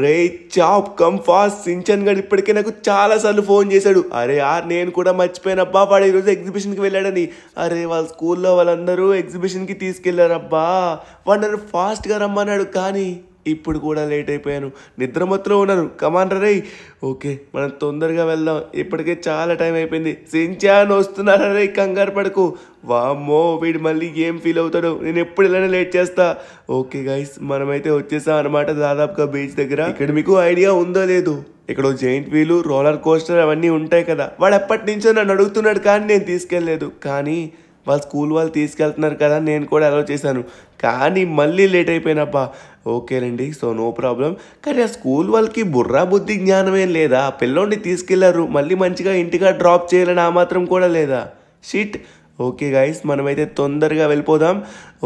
రే chap come fast Shinchan గడ్ ఇప్పటికే నాకు చాలాసార్లు ఫోన్ చేశాడు అరే ఆర్ నేను కూడా మర్చిపోయానబ్బా వాడు ఈరోజు ఎగ్జిబిషన్కి వెళ్ళాడని అరే వాళ్ళ స్కూల్లో వాళ్ళందరూ ఎగ్జిబిషన్కి తీసుకెళ్ళారబ్బా వాడు నన్ను ఫాస్ట్గా రమ్మన్నాడు కానీ ఇప్పుడు కూడా లేట్ అయిపోయాను నిద్ర నిద్రమత్తులో ఉన్నాను కమాండరే ఓకే మనం తొందరగా వెళ్దాం ఇప్పటికే చాలా టైం అయిపోయింది సించాన్ వస్తున్నారే కంగారు పడకు వామ్మో వీడు మళ్ళీ ఏం ఫీల్ అవుతాడు నేను ఎప్పుడు ఇలానే లేట్ చేస్తా ఓకే గైస్ మనమైతే వచ్చేసాం అనమాట దాదాపుగా బీచ్ దగ్గర ఇక్కడ మీకు ఐడియా ఉందో లేదు ఇక్కడ జైంట్ వీలు రోలర్ కోస్టర్ అవన్నీ ఉంటాయి కదా వాడు ఎప్పటి నుంచో నన్ను అడుగుతున్నాడు కానీ నేను తీసుకెళ్ళలేదు కానీ వాళ్ళ స్కూల్ వాళ్ళు తీసుకెళ్తున్నారు కదా నేను కూడా అలౌ చేశాను కానీ మళ్ళీ లేట్ అయిపోయినప్పా ఓకేనండి సో నో ప్రాబ్లం కానీ ఆ స్కూల్ వాళ్ళకి బుర్రా బుద్ధి జ్ఞానం ఏం లేదా పిల్లోని తీసుకెళ్లారు మళ్ళీ మంచిగా ఇంటిగా డ్రాప్ చేయాలని ఆ మాత్రం కూడా లేదా షిట్ ఓకే గాయస్ మనమైతే తొందరగా వెళ్ళిపోదాం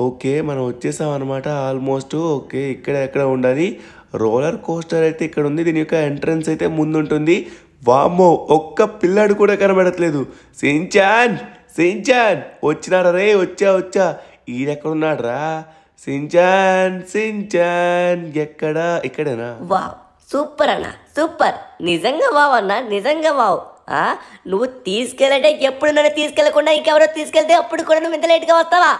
ఓకే మనం వచ్చేసాం అనమాట ఆల్మోస్ట్ ఓకే ఇక్కడ ఎక్కడ ఉండాలి రోలర్ కోస్టర్ అయితే ఇక్కడ ఉంది దీని యొక్క ఎంట్రన్స్ అయితే ముందుంటుంది వామో ఒక్క పిల్లాడు కూడా కనబడట్లేదు సించాన్ సించాన్ వచ్చినారా రే వచ్చా వచ్చా ఈడెక్కడున్నాడు రా సించాన్ సించాన్ ఎక్కడా ఇక్కడేనా వావ్ సూపర్ అన్న సూపర్ నిజంగా వావ్ అన్న నిజంగా వావ్ ఆ నువ్వు తీసుకెళ్ళంటే ఎప్పుడు నన్ను తీసుకెళ్లకుండా ఇంకెవరో తీసుకెళ్తే అప్పుడు కూడా నువ్వు ఇంత లేట్గా వస్తావా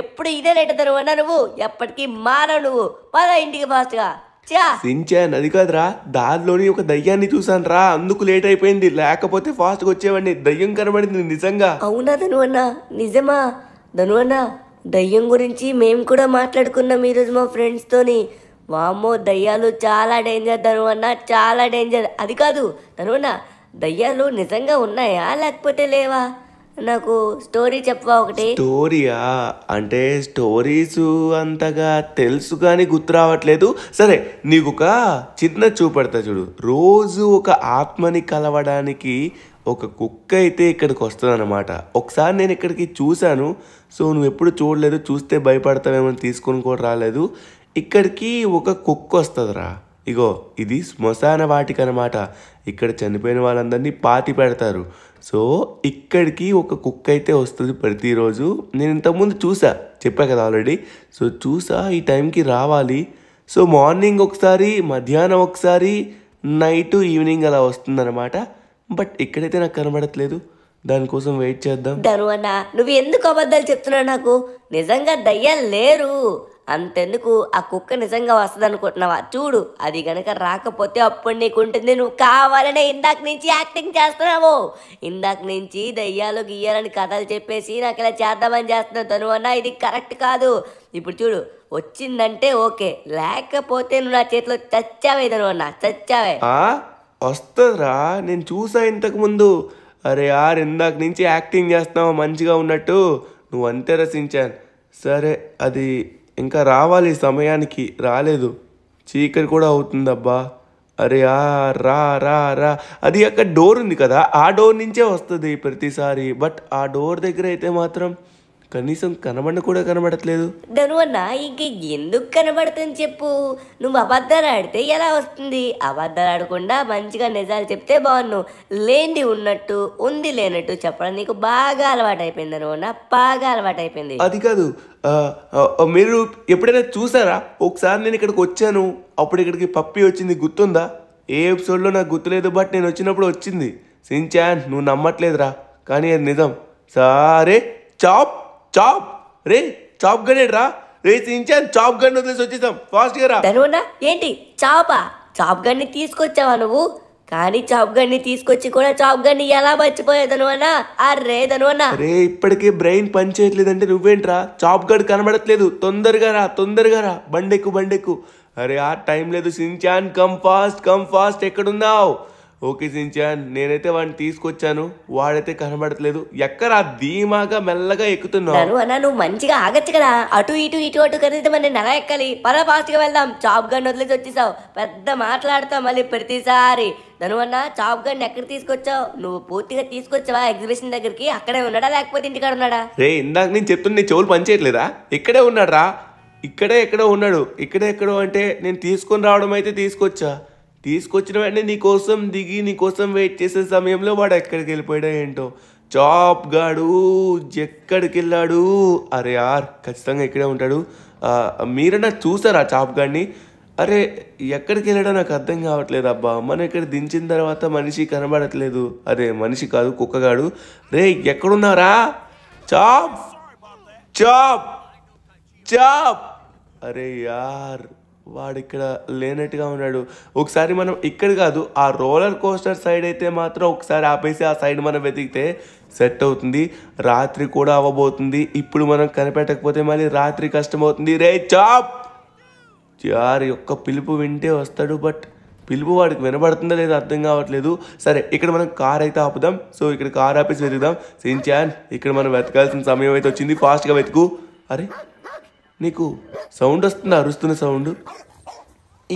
ఎప్పుడు ఇదే లేట్ తరువు అన్న నువ్వు ఎప్పటికీ మానవు నువ్వు పద ఇంటికి ఫాస్ట్గా సించాన్ అది కాదురా దారిలోని ఒక దయ్యాన్ని చూసాను రా అందుకు లేట్ అయిపోయింది లేకపోతే ఫాస్ట్ గా వచ్చేవాడిని దయ్యం కనబడింది నిజంగా అవునా ధను అన్న నిజమా ధను అన్న దయ్యం గురించి మేము కూడా మాట్లాడుకున్నాం ఈరోజు మా ఫ్రెండ్స్ తోని వామ్మో దయ్యాలు చాలా డేంజర్ ధను అన్న చాలా డేంజర్ అది కాదు ధను అన్న దయ్యాలు నిజంగా ఉన్నాయా లేకపోతే లేవా నాకు స్టోరీ చెప్పవా ఒకటి స్టోరీయా అంటే స్టోరీస్ అంతగా తెలుసు కానీ గుర్తు రావట్లేదు సరే నీకు ఒక చిన్న చూపెడతా చూడు రోజు ఒక ఆత్మని కలవడానికి ఒక కుక్క అయితే ఇక్కడికి వస్తుంది అనమాట ఒకసారి నేను ఇక్కడికి చూశాను సో నువ్వు ఎప్పుడు చూడలేదు చూస్తే భయపడతావేమో తీసుకొని కూడా రాలేదు ఇక్కడికి ఒక కుక్క వస్తుందిరా ఇగో ఇది శ్మశాన వాటికి అనమాట ఇక్కడ చనిపోయిన వాళ్ళందరినీ పాతి పెడతారు సో ఇక్కడికి ఒక కుక్క అయితే వస్తుంది ప్రతిరోజు నేను ఇంతకుముందు చూసా చెప్పా కదా ఆల్రెడీ సో చూసా ఈ టైంకి రావాలి సో మార్నింగ్ ఒకసారి మధ్యాహ్నం ఒకసారి నైట్ ఈవినింగ్ అలా వస్తుందన్నమాట బట్ ఇక్కడైతే నాకు కనబడట్లేదు దానికోసం వెయిట్ చేద్దాం ధనువన్నా నువ్వు ఎందుకు అబద్ధాలు చెప్తున్నావు నాకు నిజంగా దయ్యాలు లేరు అంతెందుకు ఆ కుక్క నిజంగా వస్తుంది అనుకుంటున్నావా చూడు అది గనక రాకపోతే అప్పుడు నీకు ఉంటుంది నువ్వు కావాలనే ఇందాక నుంచి యాక్టింగ్ చేస్తున్నావు ఇందాక నుంచి దయ్యాలు గీయాలని కథలు చెప్పేసి నాకు ఇలా చేద్దామని చేస్తున్నావు తను అన్నా ఇది కరెక్ట్ కాదు ఇప్పుడు చూడు వచ్చిందంటే ఓకే లేకపోతే నువ్వు నా చేతిలో చచ్చావే తను అన్న చచ్చావే వస్తుందిరా నేను చూసా ముందు అరే ఆరు ఇందాక నుంచి యాక్టింగ్ చేస్తున్నావు మంచిగా ఉన్నట్టు నువ్వు అంతే రసించాను సరే అది ఇంకా రావాలి సమయానికి రాలేదు చీకటి కూడా అవుతుందబ్బా అరే ఆ రా రా రా అది అక్కడ డోర్ ఉంది కదా ఆ డోర్ నుంచే వస్తుంది ప్రతిసారి బట్ ఆ డోర్ దగ్గర అయితే మాత్రం కనీసం కనబడిన కూడా కనబడట్లేదు ధను ఇంక ఎందుకు కనబడుతుంది చెప్పు నువ్వు అబద్ధాలు ఆడితే ఎలా వస్తుంది అబద్ధాలు ఆడకుండా మంచిగా నిజాలు చెప్తే బాగున్నావు లేండి ఉన్నట్టు ఉంది లేనట్టు చెప్పడం నీకు బాగా అలవాటు అయిపోయింది ధనువన్న బాగా అలవాటు అయిపోయింది అది కాదు మీరు ఎప్పుడైనా చూసారా ఒకసారి నేను ఇక్కడికి వచ్చాను అప్పుడు ఇక్కడికి పప్పి వచ్చింది గుర్తుందా ఏ ఎపిసోడ్లో నాకు గుర్తులేదు బట్ నేను వచ్చినప్పుడు వచ్చింది సించాన్ నువ్వు నమ్మట్లేదురా కానీ అది నిజం సరే చాప్ చాప్ రే చాప్ గన్ రా రే సించాన్ చాప్ గన్ వదిలేసి వచ్చేసాం ఫాస్ట్ గా రా ధనువునా ఏంటి చాపా చాప్ గన్ తీసుకొచ్చావా నువ్వు కానీ చాప్ గన్ తీసుకొచ్చి కూడా చాప్ గన్ ఎలా మర్చిపోయావు ధనువన్నా అరే ధనువన్నా రే ఇప్పటికే బ్రెయిన్ పని చేయట్లేదంటే నువ్వేంట్రా చాప్ గన్ కనబడట్లేదు తొందరగా రా తొందరగా రా బండెక్కు బండెక్కు అరే ఆ టైం లేదు Shinchan come fast come fast ఎక్కడున్నావు ఓకే సించాన్ నేనైతే వాడిని తీసుకొచ్చాను వాడైతే కనబడట్లేదు ఎక్కడ ధీమాగా మెల్లగా ఎక్కుతున్నాను అన్న నువ్వు మంచిగా ఆగచ్చు కదా అటు ఇటు ఇటు అటు కదా మన నెల ఎక్కాలి పర ఫాస్ట్ గా వెళ్దాం చాప్ గన్ వదిలేసి వచ్చేసావు పెద్ద మాట్లాడతావు మళ్ళీ ప్రతిసారి ధను అన్న చాప్ గన్ ఎక్కడ తీసుకొచ్చావు నువ్వు పూర్తిగా తీసుకొచ్చావా ఎగ్జిబిషన్ దగ్గరికి అక్కడే ఉన్నాడా లేకపోతే ఇంటికాడ ఉన్నాడా రే ఇందాక నేను చెప్తున్నా నీ చెవులు పనిచేయట్లేదా ఇక్కడే ఉన్నాడు రా ఇక్కడే ఎక్కడో ఉన్నాడు ఇక్కడే ఎక్కడో అంటే నేను తీసుకొని రావడం అయితే తీసుకొచ్చా తీసుకొచ్చిన వెంటనే నీకోసం దిగి నీకోసం వెయిట్ చేసే సమయంలో వాడు ఎక్కడికి వెళ్ళిపోయాడో ఏంటో చాప్ గాడు ఎక్కడికి వెళ్ళాడు అరే యార్ ఖచ్చితంగా ఇక్కడే ఉంటాడు మీరన్నా చూసారా చాప్ గాడిని అరే ఎక్కడికి వెళ్ళాడో నాకు అర్థం కావట్లేదు అబ్బా మనం ఇక్కడ దించిన తర్వాత మనిషి కనబడట్లేదు అదే మనిషి కాదు కుక్కగాడు రే ఎక్కడున్నారా చాప్ చాప్ చాప్ అరే యార్ వాడు ఇక్కడ లేనట్టుగా ఉన్నాడు ఒకసారి మనం ఇక్కడ కాదు ఆ రోలర్ కోస్టర్ సైడ్ అయితే మాత్రం ఒకసారి ఆపేసి ఆ సైడ్ మనం వెతికితే సెట్ అవుతుంది రాత్రి కూడా అవ్వబోతుంది ఇప్పుడు మనం కనిపెట్టకపోతే మళ్ళీ రాత్రి కష్టమవుతుంది రే చాప్ జారి యొక్క పిలుపు వింటే వస్తాడు బట్ పిలుపు వాడికి వినబడుతుందో లేదో అర్థం కావట్లేదు సరే ఇక్కడ మనం కార్ అయితే ఆపుదాం సో ఇక్కడ కార్ ఆపేసి వెతుకుదాం చాన్ ఇక్కడ మనం వెతకాల్సిన సమయం అయితే వచ్చింది ఫాస్ట్గా వెతుకు అరే నీకు సౌండ్ వస్తుంది అరుస్తున్న సౌండ్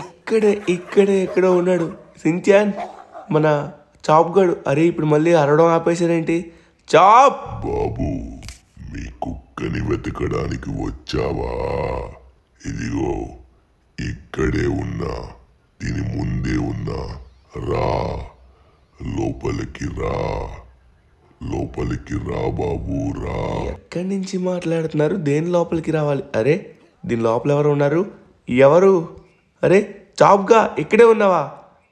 ఇక్కడే ఇక్కడే ఎక్కడో ఉన్నాడు సించాన్ మన చాప్ గడు అరే ఇప్పుడు మళ్ళీ అరవడం ఏంటి చాప్ బాబు మీ కుక్కని వెతకడానికి వచ్చావా ఇదిగో ఇక్కడే ఉన్నా దీని ముందే ఉన్నా రా లోపలికి రా లోపలికి రా బాబు రా ఎక్కడి నుంచి మాట్లాడుతున్నారు దేని లోపలికి రావాలి అరే దీని లోపల ఎవరు ఉన్నారు ఎవరు అరే చాప్గా ఇక్కడే ఉన్నావా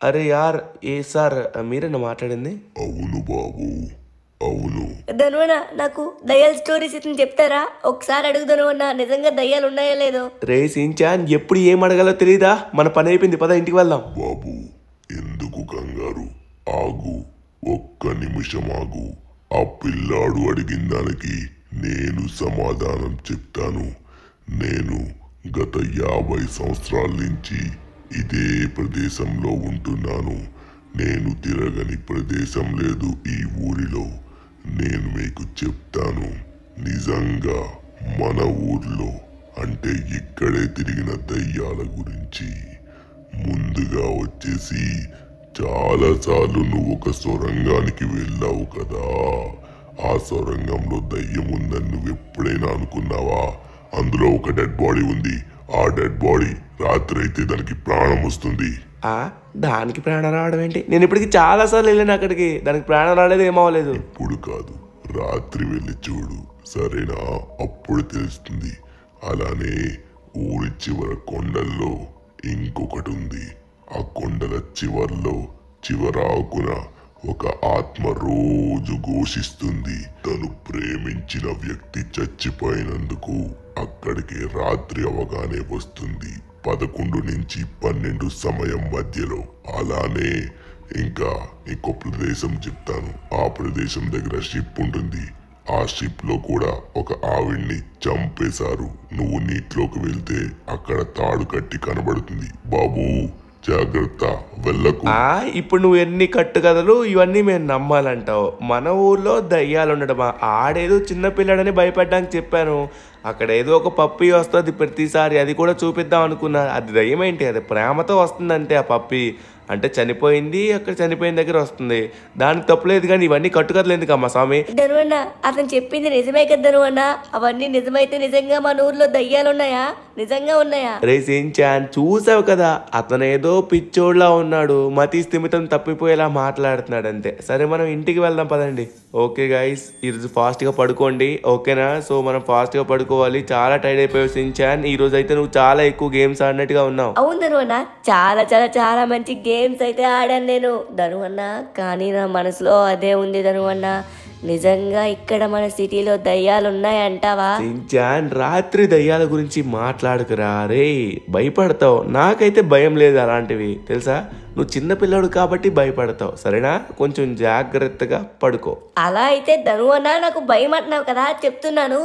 అరే యార్ ఏ సార్ మీరేనా మాట్లాడింది అవును బాబు అవును ధనువన నాకు దయ్యాల స్టోరీస్ ఇతను చెప్తారా ఒకసారి అడుగు ధనువన్న నిజంగా దయ్యాలు ఉన్నాయా లేదో రే సించాన్ ఎప్పుడు ఏం అడగాలో తెలియదా మన పని అయిపోయింది పద ఇంటికి వెళ్దాం బాబు ఎందుకు కంగారు ఆగు ఒక్క నిమిషం ఆగు ఆ పిల్లాడు అడిగిన దానికి నేను సమాధానం చెప్తాను నేను గత యాభై సంవత్సరాల నుంచి ఇదే ప్రదేశంలో ఉంటున్నాను నేను తిరగని ప్రదేశం లేదు ఈ ఊరిలో నేను మీకు చెప్తాను నిజంగా మన ఊర్లో అంటే ఇక్కడే తిరిగిన దయ్యాల గురించి ముందుగా వచ్చేసి చాలాసార్లు నువ్వు ఒక సొరంగానికి వెళ్ళావు కదా ఆ సొరంగంలో దయ్యం ఉందని నువ్వు ఎప్పుడైనా అనుకున్నావా అందులో ఒక డెడ్ బాడీ ఉంది ఆ డెడ్ బాడీ రాత్రి అయితే దానికి ప్రాణం వస్తుంది ఆ దానికి ప్రాణం రావడం ఏంటి నేను ఇప్పటికి చాలాసార్లు వెళ్ళాను అక్కడికి దానికి ప్రాణం రాలేదు ఏమవ్వలేదు ఇప్పుడు కాదు రాత్రి వెళ్ళి చూడు సరేనా అప్పుడు తెలుస్తుంది అలానే ఊరి చివర కొండల్లో ఇంకొకటి ఉంది ఆ కొండల చివర్లో చివరాకున ఒక ఆత్మ రోజు ఘోషిస్తుంది తను ప్రేమించిన వ్యక్తి చచ్చిపోయినందుకు అక్కడికి రాత్రి అవగానే వస్తుంది పదకొండు నుంచి పన్నెండు సమయం మధ్యలో అలానే ఇంకా ఇంకో ప్రదేశం చెప్తాను ఆ ప్రదేశం దగ్గర షిప్ ఉంటుంది ఆ షిప్ లో కూడా ఒక ఆవిడ్ని చంపేశారు నువ్వు నీటిలోకి వెళ్తే అక్కడ తాడు కట్టి కనబడుతుంది బాబు జాగ్రత్త వెళ్ళకు ఇప్పుడు నువ్వు ఎన్ని కట్టు కథలు ఇవన్నీ మేము నమ్మాలంటావు మన ఊర్లో దయ్యాలు ఉండడమా ఆడేదో చిన్నపిల్లడని భయపడ్డానికి చెప్పాను అక్కడ ఏదో ఒక పప్పి వస్తుంది ప్రతిసారి అది కూడా చూపిద్దాం అనుకున్నా అది దయ్యం ఏంటి అది ప్రేమతో వస్తుందంటే ఆ పప్పి అంటే చనిపోయింది అక్కడ చనిపోయిన దగ్గర వస్తుంది దానికి తప్పులేదు కానీ ఇవన్నీ కట్టుకథలు ఎందుకు అమ్మా స్వామి ధనువన్న అతను చెప్పింది నిజమే కదా ధనువన్న అవన్నీ నిజమైతే నిజంగా మన ఊర్లో దయ్యాలు ఉన్నాయా నిజంగా ఉన్నాయా రే చూసావు కదా అతను ఏదో పిచ్చోడ్లా ఉన్నాడు మతి స్థిమితం తప్పిపోయేలా మాట్లాడుతున్నాడు అంతే సరే మనం ఇంటికి వెళ్దాం పదండి ఓకే గైస్ ఈరోజు గా పడుకోండి ఓకేనా సో మనం ఫాస్ట్ గా పడుకోవాలి చాలా టైర్డ్ అయిపోయావు సించాన్ ఈ రోజు అయితే నువ్వు చాలా ఎక్కువ గేమ్స్ ఆడినట్టుగా ఉన్నావు అవును చాలా చాలా చాలా మంచి గేమ్ గేమ్స్ అయితే ఆడాను నేను ధనువన్న కానీ నా మనసులో అదే ఉంది ధనువన్న నిజంగా ఇక్కడ మన సిటీలో దయ్యాలు ఉన్నాయంటావా రాత్రి దయ్యాల గురించి మాట్లాడుకురా రే భయపడతావు నాకైతే భయం లేదు అలాంటివి తెలుసా నువ్వు చిన్నపిల్లడు కాబట్టి భయపడతావు సరేనా కొంచెం జాగ్రత్తగా పడుకో అలా అయితే ధనువన్న నాకు భయం అంటున్నావు కదా చెప్తున్నాను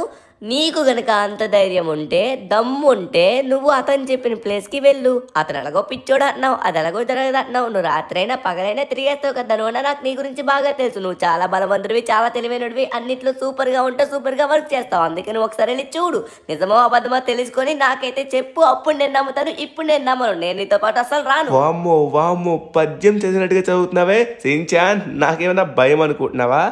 నీకు గనక అంత ధైర్యం ఉంటే దమ్ము ఉంటే నువ్వు అతను చెప్పిన ప్లేస్కి వెళ్ళు అతను ఎలాగో పిచ్చోడు అంటున్నావు అది ఎలాగో జరగదు అంటున్నావు నువ్వు రాత్రైనా పగలైనా తిరిగేస్తావు కదా నువ్వు నాకు నీ గురించి బాగా తెలుసు నువ్వు చాలా బలవంతుడివి చాలా తెలివైనడివి అన్నిట్లో సూపర్గా ఉంటే సూపర్గా వర్క్ చేస్తావు అందుకని నువ్వు ఒకసారి వెళ్ళి చూడు నిజమో అబద్ధమో తెలుసుకొని నాకైతే చెప్పు అప్పుడు నేను నమ్ముతాను ఇప్పుడు నేను నమ్మను నేను నీతో పాటు అసలు రాను వామ్మో వామ్మో పద్యం చేసినట్టుగా చదువుతున్నావే సించాన్ నాకేమైనా భయం అనుకుంటున్నావా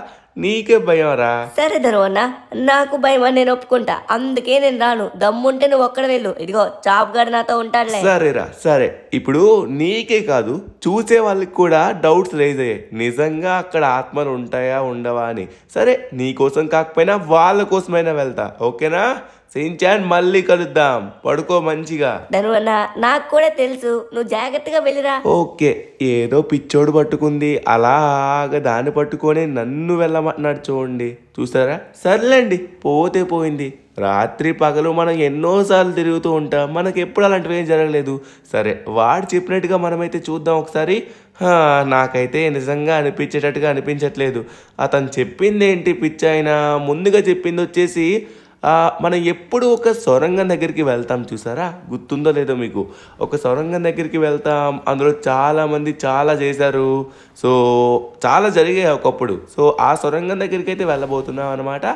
నీకే భయం రా సరే ధర్మన్న నాకు భయం అని నేను ఒప్పుకుంటా అందుకే నేను రాను దమ్ముంటే నువ్వు ఒక్కడ వెళ్ళు ఇదిగో చాప్ గారు నాతో ఉంటాడులే సరేరా సరే ఇప్పుడు నీకే కాదు చూసే వాళ్ళకి కూడా డౌట్స్ రైజ్ అయ్యాయి నిజంగా అక్కడ ఆత్మలు ఉంటాయా ఉండవా అని సరే నీకోసం కాకపోయినా వాళ్ళ కోసమైనా వెళ్తా ఓకేనా సించాన్ మళ్ళీ కలుద్దాం పడుకో మంచిగా నాకు కూడా తెలుసు నువ్వు జాగ్రత్తగా వెళ్ళిరా ఓకే ఏదో పిచ్చోడు పట్టుకుంది అలాగ దాన్ని పట్టుకొని నన్ను వెళ్ళమంటున్నాడు చూడండి చూసారా సర్లేండి పోతే పోయింది రాత్రి పగలు మనం ఎన్నోసార్లు తిరుగుతూ ఉంటాం మనకి ఎప్పుడు అలాంటివి ఏం జరగలేదు సరే వాడు చెప్పినట్టుగా మనమైతే చూద్దాం ఒకసారి నాకైతే నిజంగా అనిపించేటట్టుగా అనిపించట్లేదు అతను చెప్పింది ఏంటి అయినా ముందుగా చెప్పింది వచ్చేసి మనం ఎప్పుడు ఒక సొరంగం దగ్గరికి వెళ్తాం చూసారా గుర్తుందో లేదో మీకు ఒక సొరంగం దగ్గరికి వెళ్తాం అందులో చాలామంది చాలా చేశారు సో చాలా జరిగాయి ఒకప్పుడు సో ఆ సొరంగం దగ్గరికి అయితే వెళ్ళబోతున్నాం అనమాట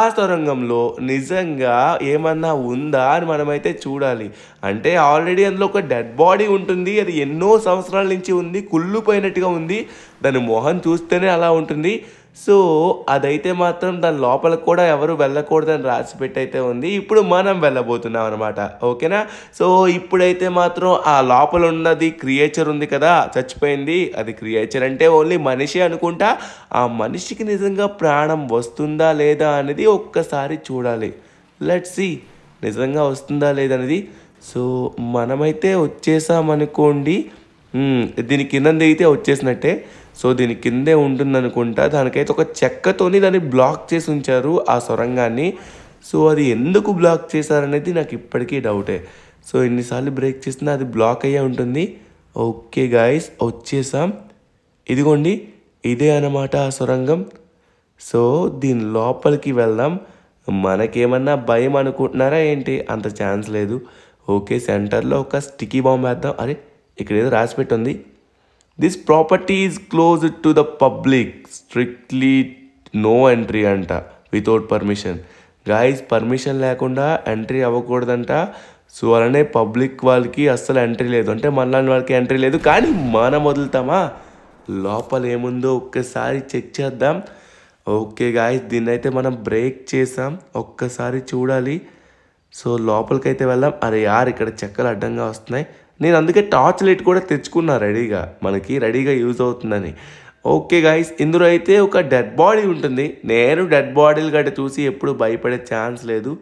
ఆ సొరంగంలో నిజంగా ఏమన్నా ఉందా అని మనమైతే చూడాలి అంటే ఆల్రెడీ అందులో ఒక డెడ్ బాడీ ఉంటుంది అది ఎన్నో సంవత్సరాల నుంచి ఉంది కుళ్ళిపోయినట్టుగా ఉంది దాని మొహం చూస్తేనే అలా ఉంటుంది సో అదైతే మాత్రం దాని లోపలికి కూడా ఎవరు వెళ్ళకూడదని రాసి పెట్టయితే ఉంది ఇప్పుడు మనం వెళ్ళబోతున్నాం అనమాట ఓకేనా సో ఇప్పుడైతే మాత్రం ఆ లోపల ఉన్నది క్రియేచర్ ఉంది కదా చచ్చిపోయింది అది క్రియేచర్ అంటే ఓన్లీ మనిషి అనుకుంటా ఆ మనిషికి నిజంగా ప్రాణం వస్తుందా లేదా అనేది ఒక్కసారి చూడాలి లెట్ సి నిజంగా వస్తుందా లేదనేది సో మనమైతే వచ్చేసామనుకోండి దీని కింద దిగితే వచ్చేసినట్టే సో దీని కిందే ఉంటుందనుకుంటా దానికైతే ఒక చెక్కతోని దాన్ని బ్లాక్ చేసి ఉంచారు ఆ సొరంగాన్ని సో అది ఎందుకు బ్లాక్ చేశారనేది నాకు ఇప్పటికీ డౌటే సో ఎన్నిసార్లు బ్రేక్ చేసినా అది బ్లాక్ అయ్యే ఉంటుంది ఓకే గాయస్ వచ్చేసాం ఇదిగోండి ఇదే అనమాట ఆ సొరంగం సో దీని లోపలికి వెళ్దాం మనకేమన్నా భయం అనుకుంటున్నారా ఏంటి అంత ఛాన్స్ లేదు ఓకే సెంటర్లో ఒక స్టిక్కీ బాంబు వేద్దాం అరే ఇక్కడ ఏదో రాసిపెట్టుంది this property is close to the public strictly no entry అంట వితౌట్ పర్మిషన్ గాయస్ పర్మిషన్ లేకుండా ఎంట్రీ అవ్వకూడదంట సో అలానే పబ్లిక్ వాళ్ళకి అస్సలు ఎంట్రీ లేదు అంటే మనలాంటి వాళ్ళకి ఎంట్రీ లేదు కానీ మనం వదులుతామా లోపల ఏముందో ఒక్కసారి చెక్ చేద్దాం ఓకే గాయస్ దీన్నైతే మనం బ్రేక్ చేసాం ఒక్కసారి చూడాలి సో లోపలికైతే వెళ్దాం అరే యార్ ఇక్కడ చెక్కలు అడ్డంగా వస్తున్నాయి నేను అందుకే టార్చ్ లైట్ కూడా తెచ్చుకున్నా రెడీగా మనకి రెడీగా యూజ్ అవుతుందని ఓకే గాయస్ ఇందులో అయితే ఒక డెడ్ బాడీ ఉంటుంది నేను డెడ్ బాడీలు గట్ట చూసి ఎప్పుడు భయపడే ఛాన్స్ లేదు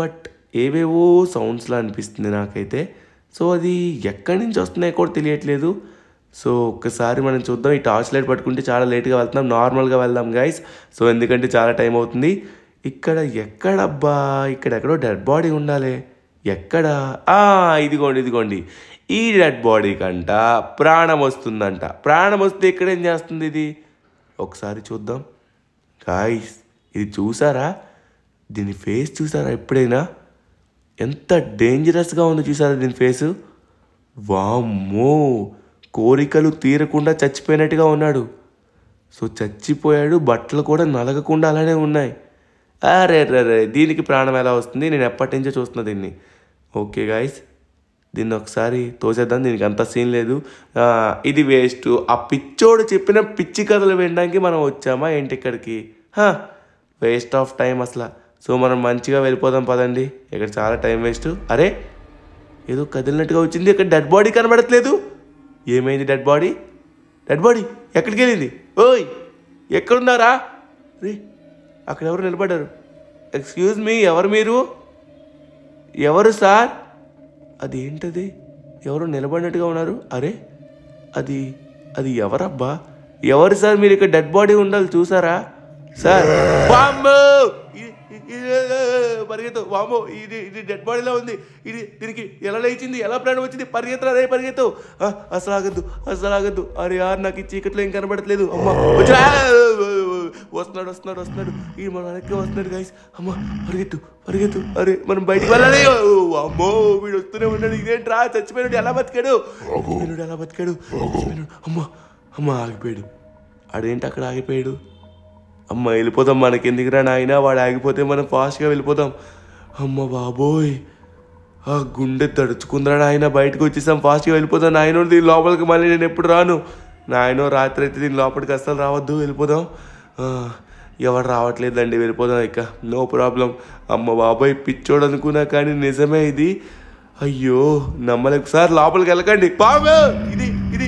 బట్ ఏవేవో సౌండ్స్లా అనిపిస్తుంది నాకైతే సో అది ఎక్కడి నుంచి వస్తున్నాయో కూడా తెలియట్లేదు సో ఒక్కసారి మనం చూద్దాం ఈ టార్చ్ లైట్ పట్టుకుంటే చాలా లేట్గా వెళ్తున్నాం నార్మల్గా వెళ్దాం గాయస్ సో ఎందుకంటే చాలా టైం అవుతుంది ఇక్కడ ఎక్కడబ్బా ఇక్కడెక్కడో డెడ్ బాడీ ఉండాలి ఎక్కడ ఇదిగోండి ఇదిగోండి ఈ డెడ్ కంట ప్రాణం వస్తుందంట ప్రాణం వస్తే ఇక్కడేం చేస్తుంది ఇది ఒకసారి చూద్దాం గాయస్ ఇది చూసారా దీని ఫేస్ చూసారా ఎప్పుడైనా ఎంత డేంజరస్గా ఉందో చూసారా దీని ఫేసు వామ్మో కోరికలు తీరకుండా చచ్చిపోయినట్టుగా ఉన్నాడు సో చచ్చిపోయాడు బట్టలు కూడా నలగకుండా అలానే ఉన్నాయి అరే రే దీనికి ప్రాణం ఎలా వస్తుంది నేను ఎప్పటి నుంచో చూస్తున్నా దీన్ని ఓకే గాయస్ దీన్ని ఒకసారి తోసేద్దాం దీనికి అంత సీన్ లేదు ఇది వేస్ట్ ఆ పిచ్చోడు చెప్పిన పిచ్చి కథలు వినడానికి మనం వచ్చామా ఏంటి ఇక్కడికి వేస్ట్ ఆఫ్ టైం అసలు సో మనం మంచిగా వెళ్ళిపోదాం పదండి ఇక్కడ చాలా టైం వేస్ట్ అరే ఏదో కదిలినట్టుగా వచ్చింది ఇక్కడ డెడ్ బాడీ కనబడట్లేదు ఏమైంది డెడ్ బాడీ డెడ్ బాడీ ఎక్కడికి వెళ్ళింది ఓయ్ ఎక్కడున్నారా రే అక్కడ ఎవరు నిలబడ్డారు ఎక్స్క్యూజ్ మీ ఎవరు మీరు ఎవరు సార్ అది ఏంటది ఎవరు నిలబడినట్టుగా ఉన్నారు అరే అది అది ఎవరబ్బా ఎవరు సార్ మీరు ఇక్కడ డెడ్ బాడీ ఉండాలి చూసారా సార్ బాంబు పరిగెత్తు బాంబు ఇది ఇది డెడ్ బాడీలో ఉంది ఇది దీనికి ఎలా లేచింది ఎలా ప్రాణం వచ్చింది పరిగెత్తు రే పరిగెత్తు అసలు ఆగద్దు అసలు ఆగద్దు అరే యార్ నాకు ఈ చీకట్లో ఏం కనబడట్లేదు అమ్మ వస్తున్నాడు వస్తున్నాడు వస్తున్నాడు ఈ మన వెనక్కి వస్తున్నాడు గాయస్ అమ్మ పరిగెత్తు పరిగెత్తు అరే మనం బయటకు వెళ్ళాలి అమ్మో వీడు వస్తూనే ఉన్నాడు ఇదేంట్రా చచ్చిపోయినాడు ఎలా బతికాడు చచ్చిపోయినాడు ఎలా బతికాడు చచ్చిపోయినాడు అమ్మో అమ్మ ఆగిపోయాడు ఆడేంటి అక్కడ ఆగిపోయాడు అమ్మ వెళ్ళిపోతాం మనకి రా నాయన వాడు ఆగిపోతే మనం ఫాస్ట్గా వెళ్ళిపోతాం అమ్మ బాబోయ్ ఆ గుండె తడుచుకుందా నాయన బయటకు వచ్చేసాం ఫాస్ట్గా వెళ్ళిపోతాం నాయన దీని లోపలికి మళ్ళీ నేను ఎప్పుడు రాను నాయనో రాత్రి అయితే దీని లోపలికి అస్సలు రావద్దు వెళ్ళిపోదాం ఎవరు రావట్లేదండి వెళ్ళిపోదాం ఇక నో ప్రాబ్లం అమ్మ బాబాయ్ పిచ్చోడు అనుకున్నా కానీ నిజమే ఇది అయ్యో నమ్మలేదు సార్ లోపలికి వెళ్ళకండి బాబు ఇది ఇది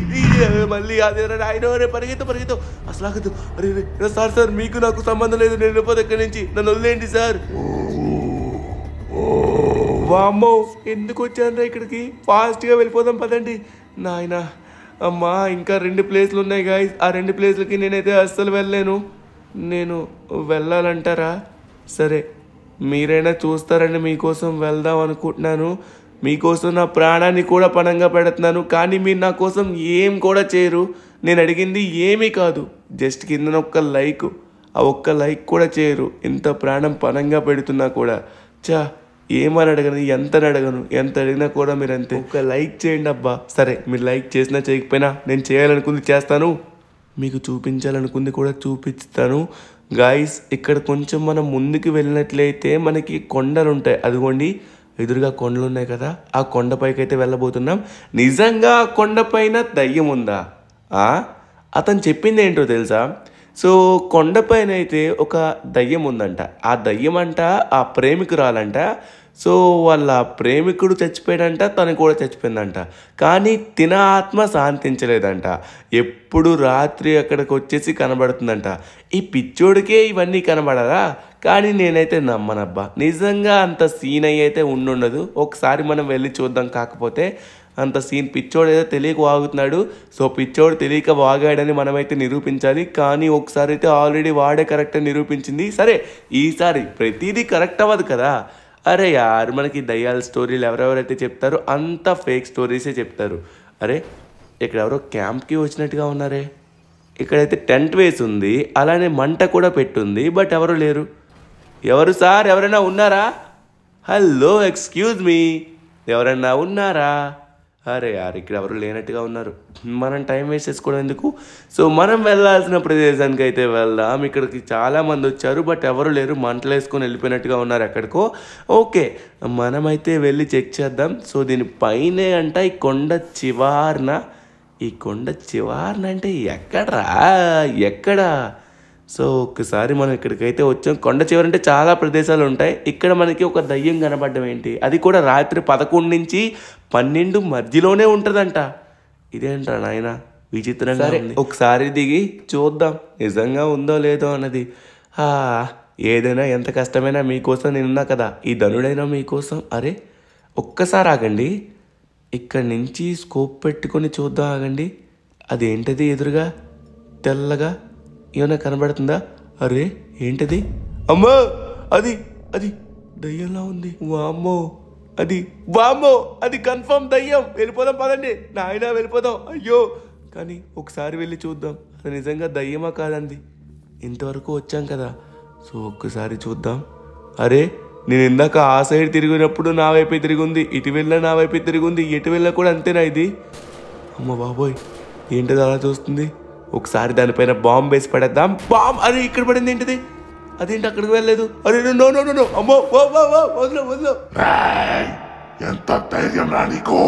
మళ్ళీ అదే ఆయన రే పరిగెత్తు పరిగెత్తు అసలు ఆగదు అరే సార్ సార్ మీకు నాకు సంబంధం లేదు నేను వెళ్ళిపోతే ఇక్కడి నుంచి నన్ను వదిలేండి సార్ వామ్మో ఎందుకు వచ్చాను రా ఇక్కడికి ఫాస్ట్గా వెళ్ళిపోదాం పదండి నాయనా అమ్మా ఇంకా రెండు ప్లేస్లు ఉన్నాయి గాయస్ ఆ రెండు ప్లేస్లకి నేనైతే అస్సలు వెళ్ళలేను నేను వెళ్ళాలంటారా సరే మీరైనా చూస్తారని మీకోసం వెళ్దాం అనుకుంటున్నాను మీకోసం నా ప్రాణాన్ని కూడా పణంగా పెడుతున్నాను కానీ మీరు నా కోసం ఏం కూడా చేయరు నేను అడిగింది ఏమీ కాదు జస్ట్ కింద ఒక్క లైక్ ఆ ఒక్క లైక్ కూడా చేయరు ఇంత ప్రాణం పణంగా పెడుతున్నా కూడా చా ఏమని అడగను ఎంత అడగను ఎంత అడిగినా కూడా మీరు అంతే ఒక లైక్ చేయండి అబ్బా సరే మీరు లైక్ చేసినా చేయకపోయినా నేను చేయాలనుకుంది చేస్తాను మీకు చూపించాలనుకుంది కూడా చూపిస్తాను గాయస్ ఇక్కడ కొంచెం మనం ముందుకు వెళ్ళినట్లయితే మనకి కొండలు ఉంటాయి అదిగోండి ఎదురుగా కొండలు ఉన్నాయి కదా ఆ కొండపైకి అయితే వెళ్ళబోతున్నాం నిజంగా ఆ కొండపైన దయ్యం ఉందా అతను చెప్పింది ఏంటో తెలుసా సో కొండపైన అయితే ఒక దయ్యం ఉందంట ఆ దయ్యం అంట ఆ ప్రేమికురాలంట సో వాళ్ళ ప్రేమికుడు చచ్చిపోయాడంట తను కూడా చచ్చిపోయిందంట కానీ తిన ఆత్మ శాంతించలేదంట ఎప్పుడు రాత్రి అక్కడికి వచ్చేసి కనబడుతుందంట ఈ పిచ్చోడికే ఇవన్నీ కనబడరా కానీ నేనైతే నమ్మనబ్బా నిజంగా అంత సీన్ అయ్యి అయితే ఉండుండదు ఒకసారి మనం వెళ్ళి చూద్దాం కాకపోతే అంత సీన్ పిచ్చోడు ఏదో తెలియక వాగుతున్నాడు సో పిచ్చోడు తెలియక వాగాడని మనమైతే నిరూపించాలి కానీ ఒకసారి అయితే ఆల్రెడీ వాడే కరెక్ట్ నిరూపించింది సరే ఈసారి ప్రతిదీ కరెక్ట్ అవ్వదు కదా అరే యార్ మనకి దయ్యాల స్టోరీలు ఎవరెవరైతే చెప్తారో అంత ఫేక్ స్టోరీసే చెప్తారు అరే ఇక్కడ ఎవరో క్యాంప్కి వచ్చినట్టుగా ఉన్నారే ఇక్కడైతే టెంట్ వేసి ఉంది అలానే మంట కూడా పెట్టుంది బట్ ఎవరు లేరు ఎవరు సార్ ఎవరైనా ఉన్నారా హలో ఎక్స్క్యూజ్ మీ ఎవరైనా ఉన్నారా అరే యార్ ఇక్కడ ఎవరు లేనట్టుగా ఉన్నారు మనం టైం వేస్ట్ చేసుకోవడం ఎందుకు సో మనం వెళ్ళాల్సిన ప్రదేశానికి అయితే వెళ్దాం ఇక్కడికి చాలామంది వచ్చారు బట్ ఎవరు లేరు మంటలు వేసుకొని వెళ్ళిపోయినట్టుగా ఉన్నారు ఎక్కడికో ఓకే మనమైతే వెళ్ళి చెక్ చేద్దాం సో దీని పైనే అంట ఈ కొండ చివార్న ఈ కొండ చివార్న అంటే ఎక్కడరా ఎక్కడా సో ఒకసారి మనం ఇక్కడికైతే వచ్చాం కొండ చివరంటే చాలా ప్రదేశాలు ఉంటాయి ఇక్కడ మనకి ఒక దయ్యం కనబడడం ఏంటి అది కూడా రాత్రి పదకొండు నుంచి పన్నెండు మధ్యలోనే ఉంటుందంట ఇదేంట్రా నాయన విచిత్రంగా ఒకసారి దిగి చూద్దాం నిజంగా ఉందో లేదో అన్నది ఏదైనా ఎంత కష్టమైనా మీకోసం నేనున్నా కదా ఈ ధనుడైనా మీకోసం అరే ఒక్కసారి ఆగండి ఇక్కడి నుంచి స్కోప్ పెట్టుకొని చూద్దాం ఆగండి అదేంటది ఎదురుగా తెల్లగా ఏమైనా కనబడుతుందా అరే ఏంటది అమ్మో అది అది దయ్యంలా ఉంది వామ్మో అది వామ్మో అది కన్ఫర్మ్ దయ్యం వెళ్ళిపోదాం పదండి నాయన వెళ్ళిపోదాం అయ్యో కానీ ఒకసారి వెళ్ళి చూద్దాం అది నిజంగా దయ్యమా కాదండి ఇంతవరకు వచ్చాం కదా సో ఒక్కసారి చూద్దాం అరే నేను ఇందాక ఆ సైడ్ తిరిగినప్పుడు నా వైపే తిరిగింది ఇటు వెళ్ళినా నా వైపే తిరిగింది ఎటు వెళ్ళినా కూడా అంతేనా ఇది అమ్మ బాబోయ్ ఏంటిది అలా చూస్తుంది ఒకసారి దానిపైన బాంబు వేసి పడేద్దాం బాంబు అరే ఇక్కడ పడింది ఏంటిది అదేంటి అక్కడికి వెళ్ళలేదు అరే నో నో నో అమ్మో వదిలో వదిలో ఎంత ధైర్యం రా నీకు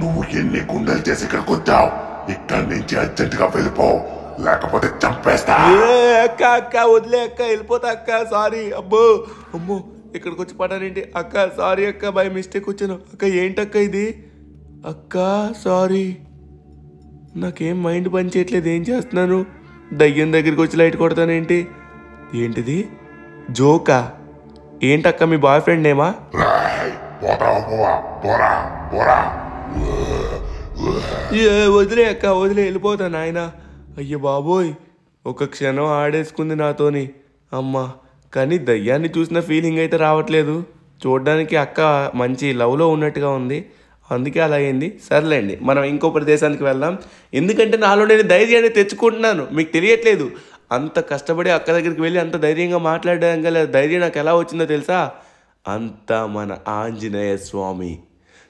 నువ్వు ఎన్ని గుండెలు చేసి ఇక్కడికి వచ్చావు ఇక్కడి నుంచి అర్జెంట్ గా వెళ్ళిపో లేకపోతే చంపేస్తా అక్క అక్క వదిలే అక్క వెళ్ళిపోతా అక్క సారీ అబ్బో అమ్మో ఇక్కడికి వచ్చి పడారేంటి అక్క సారీ అక్క బై మిస్టేక్ వచ్చాను అక్క ఏంటక్క ఇది అక్క సారీ నాకేం మైండ్ పని చేయట్లేదు ఏం చేస్తున్నాను దయ్యం దగ్గరికి వచ్చి లైట్ కొడతానేంటి ఏంటిది జోకా ఏంటక్క మీ బాయ్ ఫ్రెండ్ ఏమా వదిలే అక్క వదిలే వెళ్ళిపోతా నాయన అయ్యో బాబోయ్ ఒక క్షణం ఆడేసుకుంది నాతోని అమ్మ కానీ దయ్యాన్ని చూసిన ఫీలింగ్ అయితే రావట్లేదు చూడడానికి అక్క మంచి లవ్లో ఉన్నట్టుగా ఉంది అందుకే అలా అయింది సర్లేండి మనం ఇంకో ప్రదేశానికి వెళ్దాం ఎందుకంటే నాలో నేను ధైర్యాన్ని తెచ్చుకుంటున్నాను మీకు తెలియట్లేదు అంత కష్టపడి అక్క దగ్గరికి వెళ్ళి అంత ధైర్యంగా మాట్లాడడం గల ధైర్యం నాకు ఎలా వచ్చిందో తెలుసా అంతా మన ఆంజనేయ స్వామి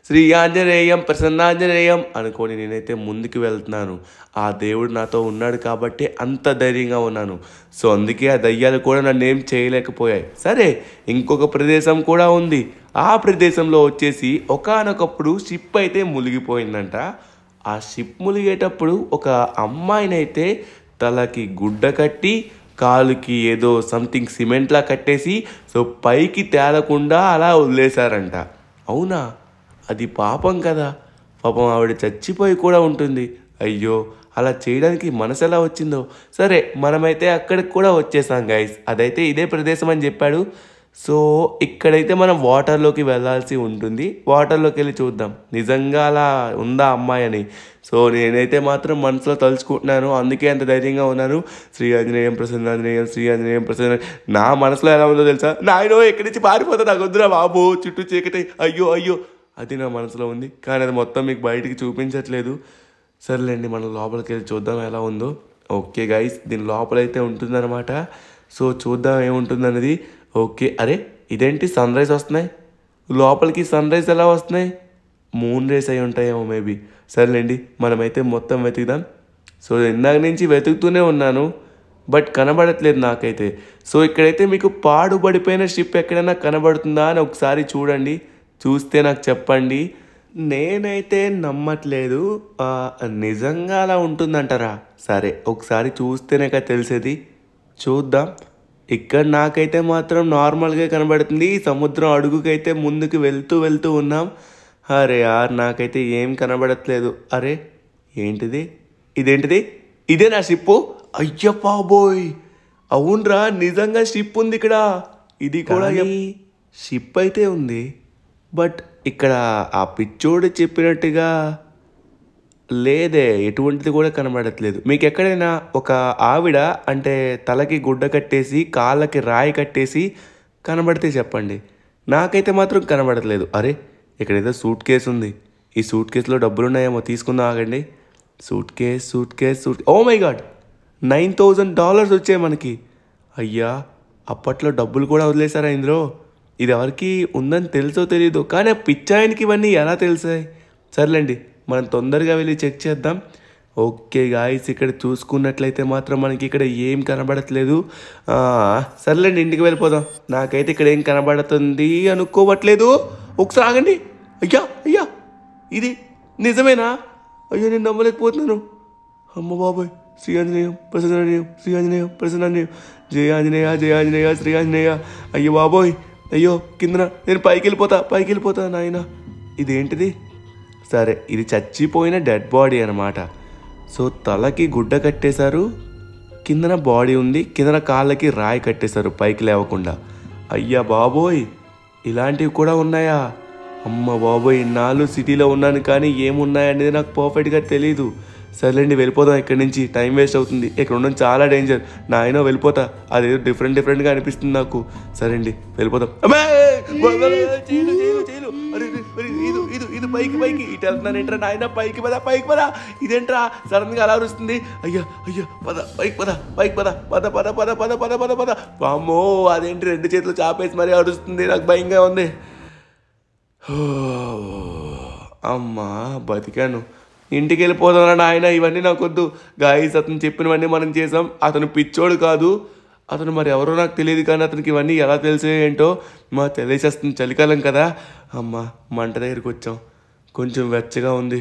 శ్రీ ఆంజనేయం ప్రసన్నాంజనేయం అనుకొని నేనైతే ముందుకు వెళ్తున్నాను ఆ దేవుడు నాతో ఉన్నాడు కాబట్టి అంత ధైర్యంగా ఉన్నాను సో అందుకే ఆ దయ్యాలు కూడా నన్ను ఏం చేయలేకపోయాయి సరే ఇంకొక ప్రదేశం కూడా ఉంది ఆ ప్రదేశంలో వచ్చేసి ఒకనొకప్పుడు షిప్ అయితే మునిగిపోయిందంట ఆ షిప్ మునిగేటప్పుడు ఒక అమ్మాయినైతే తలకి గుడ్డ కట్టి కాలుకి ఏదో సంథింగ్ సిమెంట్లా కట్టేసి సో పైకి తేలకుండా అలా వదిలేశారంట అవునా అది పాపం కదా పాపం ఆవిడ చచ్చిపోయి కూడా ఉంటుంది అయ్యో అలా చేయడానికి మనసు ఎలా వచ్చిందో సరే మనమైతే అక్కడికి కూడా వచ్చేసాం గైస్ అదైతే ఇదే ప్రదేశం అని చెప్పాడు సో ఇక్కడైతే మనం వాటర్లోకి వెళ్ళాల్సి ఉంటుంది వాటర్లోకి వెళ్ళి చూద్దాం నిజంగా అలా ఉందా అమ్మాయి అని సో నేనైతే మాత్రం మనసులో తలుచుకుంటున్నాను అందుకే అంత ధైర్యంగా ఉన్నాను శ్రీ ఆంజనేయం ప్రసన్న ఆంజనేయం శ్రీ ఆంజనేయం ప్రసన్న నా మనసులో ఎలా ఉందో తెలుసా నాయనో ఎక్కడి నుంచి పారిపోతా నాకు వద్దురా బాబు చుట్టూ చీకటి అయ్యో అయ్యో అది నా మనసులో ఉంది కానీ అది మొత్తం మీకు బయటికి చూపించట్లేదు సర్లేండి మనం లోపలికి వెళ్ళి చూద్దాం ఎలా ఉందో ఓకే గాయస్ దీని లోపలైతే ఉంటుందన్నమాట సో చూద్దాం ఏముంటుందన్నది ఓకే అరే ఇదేంటి సన్ రైజ్ వస్తున్నాయి లోపలికి సన్ రైజ్ ఎలా వస్తున్నాయి మూన్ రైస్ అయి ఉంటాయేమో మేబీ సర్లేండి మనమైతే మొత్తం వెతుకుదాం సో ఇందాక నుంచి వెతుకుతూనే ఉన్నాను బట్ కనబడట్లేదు నాకైతే సో ఇక్కడైతే మీకు పాడుబడిపోయిన షిప్ ఎక్కడైనా కనబడుతుందా అని ఒకసారి చూడండి చూస్తే నాకు చెప్పండి నేనైతే నమ్మట్లేదు నిజంగా అలా ఉంటుందంటారా సరే ఒకసారి చూస్తేనే కదా తెలిసేది చూద్దాం ఇక్కడ నాకైతే మాత్రం నార్మల్గా కనబడుతుంది సముద్రం అడుగుకైతే ముందుకు వెళ్తూ వెళ్తూ ఉన్నాం అరే ఆర్ నాకైతే ఏం కనబడట్లేదు అరే ఏంటిది ఇదేంటిది ఇదే నా షిప్పు అయ్యప్ప బోయ్ అవునరా నిజంగా షిప్ ఉంది ఇక్కడ ఇది కూడా షిప్ అయితే ఉంది బట్ ఇక్కడ ఆ పిచ్చోడు చెప్పినట్టుగా లేదే ఎటువంటిది కూడా కనబడట్లేదు మీకు ఎక్కడైనా ఒక ఆవిడ అంటే తలకి గుడ్డ కట్టేసి కాళ్ళకి రాయి కట్టేసి కనబడితే చెప్పండి నాకైతే మాత్రం కనబడట్లేదు అరే ఇక్కడేదో సూట్ కేసు ఉంది ఈ సూట్ కేసులో డబ్బులు ఉన్నాయేమో తీసుకుందాం ఆగండి suitcase suitcase suit oh my God nine thousand dollars వచ్చాయి మనకి అయ్యా అప్పట్లో డబ్బులు కూడా వదిలేశారా ఇందులో ఇది ఎవరికి ఉందని తెలుసో తెలియదు కానీ ఆ పిచ్చాయనకి ఇవన్నీ ఎలా తెలిసాయి సర్లేండి మనం తొందరగా వెళ్ళి చెక్ చేద్దాం ఓకే గాయస్ ఇక్కడ చూసుకున్నట్లయితే మాత్రం మనకి ఇక్కడ ఏం కనబడట్లేదు సర్లేండి ఇంటికి వెళ్ళిపోదాం నాకైతే ఇక్కడ ఏం కనబడుతుంది అనుకోవట్లేదు ఒకసారి ఆగండి అయ్యా అయ్యా ఇది నిజమేనా అయ్యో నేను నమ్మలేకపోతున్నాను అమ్మ బాబాయ్ శ్రీ ఆంజనేయం ప్రసన్నయం శ్రీ ఆంజనేయం ప్రసన్నయం జయ ఆంజనేయ జయ ఆంజనేయ శ్రీ ఆంజనేయ అయ్యో బాబోయ్ అయ్యో కిందన నేను పైకి వెళ్ళిపోతా పైకి వెళ్ళిపోతా నాయన ఇదేంటిది సరే ఇది చచ్చిపోయిన డెడ్ బాడీ అనమాట సో తలకి గుడ్డ కట్టేశారు కిందన బాడీ ఉంది కిందన కాళ్ళకి రాయి కట్టేశారు పైకి లేవకుండా అయ్యా బాబోయ్ ఇలాంటివి కూడా ఉన్నాయా అమ్మ బాబోయ్ నాలుగు సిటీలో ఉన్నాను కానీ ఏమున్నాయనేది నాకు పర్ఫెక్ట్గా తెలీదు సరేలేండి వెళ్ళిపోదాం ఇక్కడి నుంచి టైం వేస్ట్ అవుతుంది ఇక్కడ ఉండడం చాలా డేంజర్ నాయనో అయినా వెళ్ళిపోతా అదేదో డిఫరెంట్ డిఫరెంట్గా అనిపిస్తుంది నాకు సరే అండి వెళ్ళిపోదాం ఇది పైకి పైకి ఇటు వెళ్తున్నాను ఏంట్రా నాయన పైకి పదా పైకి పద ఇదేంట్రా సడన్గా అలా అరుస్తుంది అయ్యా అయ్యా పద పైకి పద పైకి పద పద పద పద పద పద పద పద వామ్మో అదేంటి రెండు చేతులు చాపేసి మరీ అరుస్తుంది నాకు భయంగా ఉంది అమ్మా బతికాను ఇంటికి అన్న ఆయన ఇవన్నీ నాకు వద్దు గాయస్ అతను చెప్పినవన్నీ మనం చేసాం అతను పిచ్చోడు కాదు అతను మరి ఎవరో నాకు తెలియదు కానీ అతనికి ఇవన్నీ ఎలా తెలిసే ఏంటో మా తెలియచేస్తుంది చలికాలం కదా అమ్మ మంట దగ్గరికి వచ్చాం కొంచెం వెచ్చగా ఉంది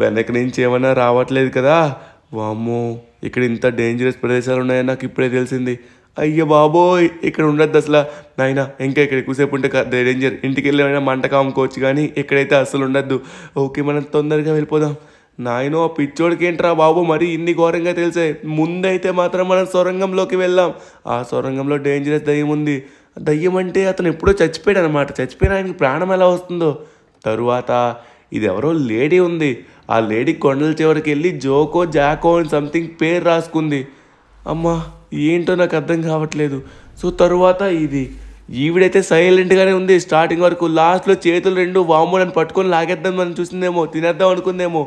వెనక నుంచి ఏమైనా రావట్లేదు కదా వామ్మో ఇక్కడ ఇంత డేంజరస్ ప్రదేశాలు ఉన్నాయని నాకు ఇప్పుడే తెలిసింది అయ్యో బాబోయ్ ఇక్కడ ఉండద్దు అసలు నాయన ఇంకా ఇక్కడ ఎక్కువసేపు ఉంటే డేంజర్ ఇంటికి వెళ్ళి మంట కాముకోవచ్చు కానీ ఇక్కడైతే అసలు ఉండద్దు ఓకే మనం తొందరగా వెళ్ళిపోదాం నాయనో పిచ్చోడికేంట్రా బాబు మరీ ఇన్ని ఘోరంగా తెలిసాయి ముందైతే మాత్రం మనం సొరంగంలోకి వెళ్ళాం ఆ సొరంగంలో డేంజరస్ దయ్యం ఉంది దయ్యం అంటే అతను ఎప్పుడో చచ్చిపోయాడు అనమాట చచ్చిపోయిన ఆయనకి ప్రాణం ఎలా వస్తుందో తరువాత ఇది ఎవరో లేడీ ఉంది ఆ లేడీ కొండల చివరికి వెళ్ళి జోకో జాకో అని సంథింగ్ పేరు రాసుకుంది అమ్మా ఏంటో నాకు అర్థం కావట్లేదు సో తరువాత ఇది ఈవిడైతే సైలెంట్గానే ఉంది స్టార్టింగ్ వరకు లాస్ట్లో చేతులు రెండు వాములను పట్టుకొని లాగేద్దాం మనం చూసిందేమో తినేద్దాం అనుకుందేమో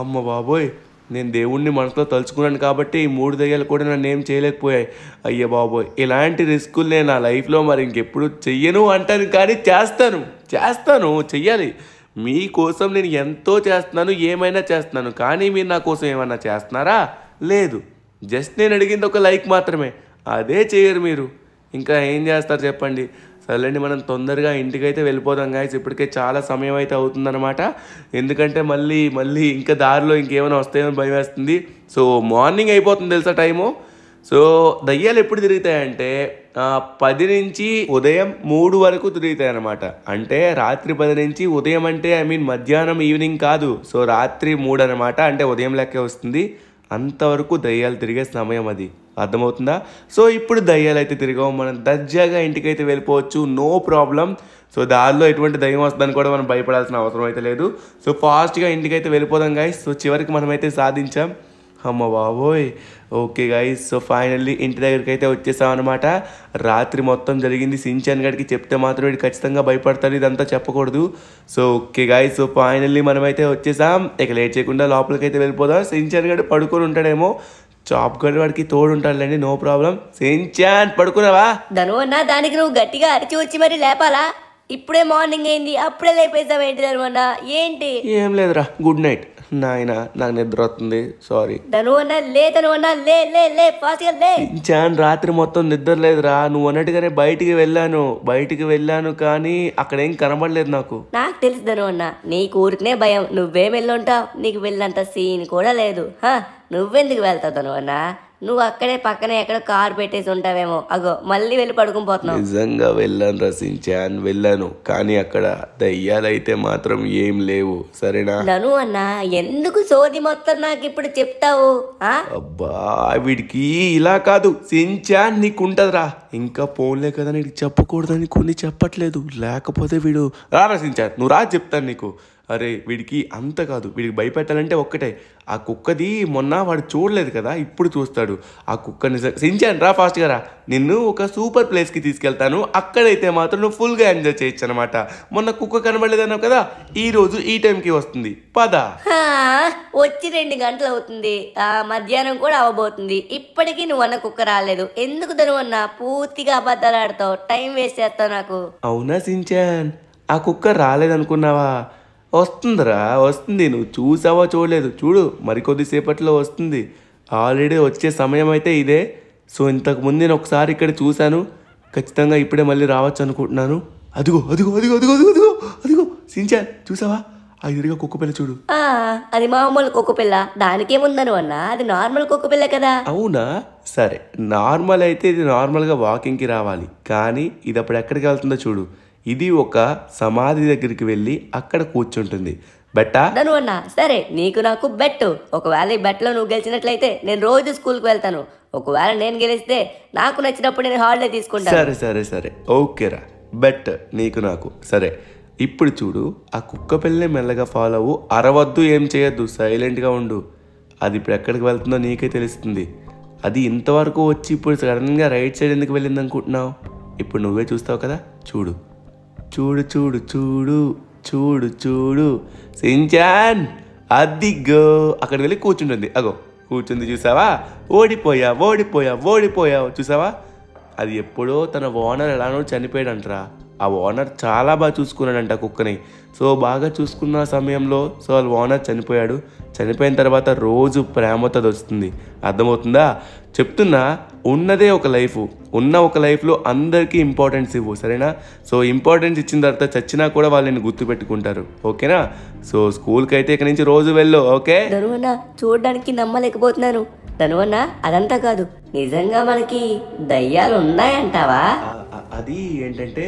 అమ్మ బాబోయ్ నేను దేవుణ్ణి మనసులో తలుచుకున్నాను కాబట్టి ఈ మూడు దయ్యాలు కూడా నన్ను ఏం చేయలేకపోయాయి అయ్య బాబోయ్ ఇలాంటి రిస్కులు నేను నా లైఫ్లో మరి ఇంకెప్పుడు చెయ్యను అంటాను కానీ చేస్తాను చేస్తాను చెయ్యాలి మీకోసం నేను ఎంతో చేస్తున్నాను ఏమైనా చేస్తున్నాను కానీ మీరు నా కోసం ఏమైనా చేస్తున్నారా లేదు జస్ట్ నేను అడిగింది ఒక లైక్ మాత్రమే అదే చేయరు మీరు ఇంకా ఏం చేస్తారు చెప్పండి సర్లేండి మనం తొందరగా ఇంటికైతే వెళ్ళిపోదాం గాయస్ ఇప్పటికే చాలా సమయం అయితే అవుతుందన్నమాట ఎందుకంటే మళ్ళీ మళ్ళీ ఇంకా దారిలో ఇంకేమైనా వస్తాయని భయం వేస్తుంది సో మార్నింగ్ అయిపోతుంది తెలుసా టైము సో దయ్యాలు ఎప్పుడు తిరుగుతాయంటే పది నుంచి ఉదయం మూడు వరకు తిరుగుతాయి అనమాట అంటే రాత్రి పది నుంచి ఉదయం అంటే ఐ మీన్ మధ్యాహ్నం ఈవినింగ్ కాదు సో రాత్రి మూడు అనమాట అంటే ఉదయం లెక్కే వస్తుంది అంతవరకు దయ్యాలు తిరిగే సమయం అది అర్థమవుతుందా సో ఇప్పుడు దయ్యాలు అయితే తిరగవు మనం దర్జాగా ఇంటికైతే వెళ్ళిపోవచ్చు నో ప్రాబ్లం సో దారిలో ఎటువంటి దయ్యం వస్తుందని కూడా మనం భయపడాల్సిన అవసరం అయితే లేదు సో ఫాస్ట్గా ఇంటికైతే వెళ్ళిపోదాం గాయ సో చివరికి మనమైతే సాధించాం అమ్మ బాబోయ్ ఓకే గాయస్ సో ఫైనల్లీ ఇంటి దగ్గరికి అయితే వచ్చేసాం అనమాట రాత్రి మొత్తం జరిగింది సించాన్ గడికి చెప్తే మాత్రం వీడు ఖచ్చితంగా భయపడతాడు ఇదంతా చెప్పకూడదు so okay guys so finally మనమైతే వచ్చేసాం ఇక లేట్ చేయకుండా లోపలికి అయితే వెళ్ళిపోదాం సించాన్ గడి పడుకొని ఉంటాడేమో చాప్ గడి వాడికి తోడు ఉంటాడులేండి నో ప్రాబ్లం సించాన్ పడుకున్నావా ధను అన్నా దానికి నువ్వు గట్టిగా అరిచి వచ్చి మరి లేపాలా ఇప్పుడే మార్నింగ్ అయింది అప్పుడే లేపేసావు ఏంటి ధను ఏంటి ఏం లేదురా గుడ్ నైట్ నాయన నాకు నిద్ర వస్తుంది సారీ చాన్ రాత్రి మొత్తం నిద్ర లేదురా నువ్వు అన్నట్టుగానే బయటికి వెళ్ళాను బయటికి వెళ్ళాను కానీ అక్కడ ఏం కనబడలేదు నాకు నాకు తెలుసు ధనువన్న నీ కూరికనే భయం నువ్వేం వెళ్ళుంటావు నీకు వెళ్ళినంత సీన్ కూడా లేదు నువ్వెందుకు వెళ్తావు ధనువన్నా నువ్వు అక్కడే పక్కనే ఎక్కడ కార్ పెట్టేసి ఉంటావేమో అగో మళ్ళీ వెళ్ళి పడుకుని పోతున్నావు నిజంగా వెళ్ళాను రసించాను వెళ్ళాను కానీ అక్కడ దయ్యాలైతే మాత్రం ఏం లేవు సరేనా నను అన్న ఎందుకు సోది మొత్తం నాకు ఇప్పుడు చెప్తావు ఆ? అబ్బా వీడికి ఇలా కాదు సించాన్ నీకుంటదిరా ఇంకా పోన్లే కదా నీకు చెప్పకూడదని కొన్ని చెప్పట్లేదు లేకపోతే వీడు రా రసించాను నువ్వు రా చెప్తాను నీకు అరే వీడికి అంత కాదు వీడికి భయపెట్టాలంటే ఒక్కటే ఆ కుక్కది మొన్న వాడు చూడలేదు కదా ఇప్పుడు చూస్తాడు ఆ కుక్కని సించాను రా ఫాస్ట్గా రా నిన్ను ఒక సూపర్ ప్లేస్కి తీసుకెళ్తాను అక్కడైతే మాత్రం నువ్వు ఫుల్గా ఎంజాయ్ చేయొచ్చు అనమాట మొన్న కుక్క కనబడలేదన్నావు కదా ఈ రోజు ఈ టైంకి వస్తుంది పద వచ్చి రెండు గంటలు అవుతుంది మధ్యాహ్నం కూడా అవ్వబోతుంది ఇప్పటికీ నువ్వు అన్న కుక్క రాలేదు ఎందుకు తను అన్న పూర్తిగా అబద్ధాలు ఆడతావు టైం వేస్ట్ చేస్తావు నాకు అవునా సించాన్ ఆ కుక్క రాలేదనుకున్నావా వస్తుందిరా వస్తుంది నువ్వు చూసావా చూడలేదు చూడు మరికొద్దిసేపట్లో వస్తుంది ఆల్రెడీ వచ్చే సమయం అయితే ఇదే సో ఇంతకుముందు నేను ఒకసారి ఇక్కడ చూశాను ఖచ్చితంగా ఇప్పుడే మళ్ళీ రావచ్చు అనుకుంటున్నాను అదిగో అదిగో అదిగో అదిగో అదిగో అదిగో సించాన్ చూసావా ఆ ఎదురుగా కుక్కపిల్ల చూడు అది మామూలు కుక్కపిల్ల దానికేముందను అన్న అది నార్మల్ కుక్కపిల్ల కదా అవునా సరే నార్మల్ అయితే ఇది నార్మల్గా వాకింగ్కి రావాలి కానీ ఇది అప్పుడు ఎక్కడికి వెళ్తుందో చూడు ఇది ఒక సమాధి దగ్గరికి వెళ్ళి అక్కడ కూర్చుంటుంది బెట్టా సరే నీకు నాకు బెట్ ఒకవేళ ఈ బెట్లో నువ్వు గెలిచినట్లయితే నేను రోజు స్కూల్కి వెళ్తాను ఒకవేళ నేను గెలిస్తే నాకు నచ్చినప్పుడు నేను హాలిడే తీసుకుంటాను సరే సరే సరే ఓకేరా బెట్ నీకు నాకు సరే ఇప్పుడు చూడు ఆ కుక్క పిల్లని మెల్లగా ఫాలో అవ్వు అరవద్దు ఏం చేయొద్దు సైలెంట్గా ఉండు అది ఇప్పుడు ఎక్కడికి వెళ్తుందో నీకే తెలుస్తుంది అది ఇంతవరకు వచ్చి ఇప్పుడు సడన్గా రైట్ సైడ్ ఎందుకు వెళ్ళింది అనుకుంటున్నావు ఇప్పుడు నువ్వే చూస్తావు కదా చూడు చూడు చూడు చూడు చూడు చూడు సించాన్ అదిగో అక్కడికి వెళ్ళి కూర్చుంటుంది అగో కూర్చుంది చూసావా ఓడిపోయా ఓడిపోయా ఓడిపోయావు చూసావా అది ఎప్పుడో తన ఓనర్ ఎలానో చనిపోయాడంట్రా ఆ ఓనర్ చాలా బాగా చూసుకున్నాడంట కుక్కని సో బాగా చూసుకున్న సమయంలో సో వాళ్ళ ఓనర్ చనిపోయాడు చనిపోయిన తర్వాత రోజు ప్రేమతో వస్తుంది అర్థమవుతుందా చెప్తున్నా ఉన్నదే ఒక లైఫ్ ఉన్న ఒక లైఫ్లో అందరికీ ఇంపార్టెన్స్ ఇవ్వు సరేనా సో ఇంపార్టెన్స్ ఇచ్చిన తర్వాత చచ్చినా కూడా వాళ్ళని గుర్తు పెట్టుకుంటారు ఓకేనా సో స్కూల్కి అయితే ఇక్కడ నుంచి రోజు వెళ్ళు ఓకే చూడడానికి నమ్మలేకపోతున్నాను ధనువన్న అదంతా కాదు నిజంగా మనకి దయ్యాలు ఉన్నాయంటావా అది ఏంటంటే